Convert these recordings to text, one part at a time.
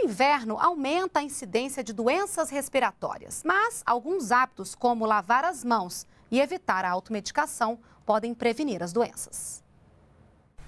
No inverno, aumenta a incidência de doenças respiratórias, mas alguns hábitos, como lavar as mãos e evitar a automedicação, podem prevenir as doenças.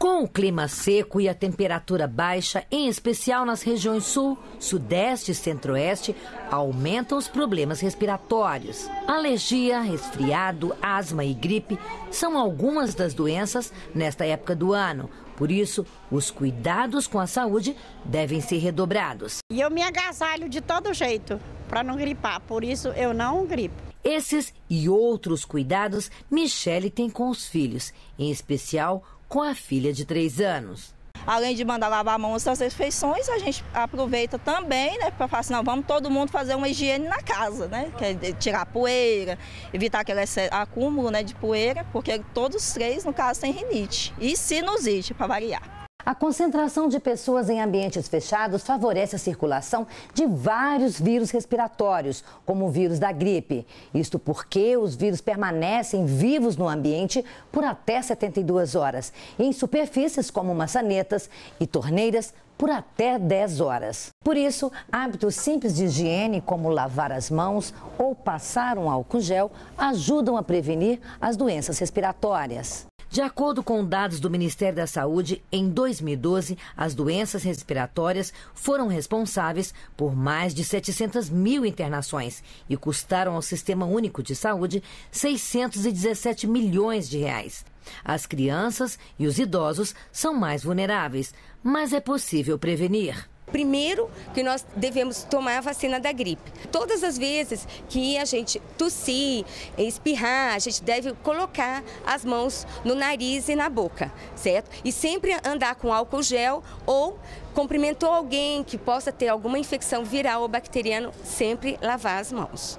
Com o clima seco e a temperatura baixa, em especial nas regiões sul, sudeste e centro-oeste, aumentam os problemas respiratórios. Alergia, resfriado, asma e gripe são algumas das doenças nesta época do ano. Por isso, os cuidados com a saúde devem ser redobrados. E eu me agasalho de todo jeito para não gripar, por isso eu não gripo. Esses e outros cuidados Michele tem com os filhos, em especial com a filha de 3 anos. Além de mandar lavar a mão antes refeições, a gente aproveita também, né, para falar assim, não, vamos todo mundo fazer uma higiene na casa, né, que é tirar poeira, evitar aquele acúmulo, né, de poeira, porque todos os três, no caso, têm rinite e sinusite, para variar. A concentração de pessoas em ambientes fechados favorece a circulação de vários vírus respiratórios, como o vírus da gripe. Isto porque os vírus permanecem vivos no ambiente por até 72 horas, e em superfícies como maçanetas e torneiras por até 10 horas. Por isso, hábitos simples de higiene, como lavar as mãos ou passar um álcool gel, ajudam a prevenir as doenças respiratórias. De acordo com dados do Ministério da Saúde, em 2012, as doenças respiratórias foram responsáveis por mais de 700 mil internações e custaram ao Sistema Único de Saúde 617 milhões de reais. As crianças e os idosos são mais vulneráveis, mas é possível prevenir primeiro que nós devemos tomar a vacina da gripe. Todas as vezes que a gente tossir, espirrar, a gente deve colocar as mãos no nariz e na boca, certo? E sempre andar com álcool gel ou cumprimentou alguém que possa ter alguma infecção viral ou bacteriana, sempre lavar as mãos.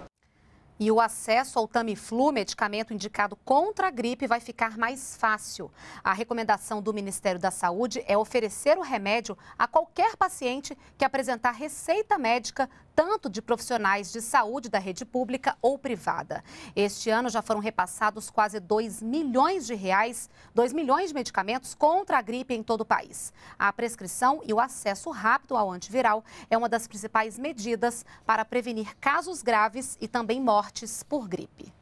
E o acesso ao Tamiflu, medicamento indicado contra a gripe, vai ficar mais fácil. A recomendação do Ministério da Saúde é oferecer o remédio a qualquer paciente que apresentar receita médica tanto de profissionais de saúde da rede pública ou privada. Este ano já foram repassados quase 2 milhões de reais, 2 milhões de medicamentos contra a gripe em todo o país. A prescrição e o acesso rápido ao antiviral é uma das principais medidas para prevenir casos graves e também mortes por gripe.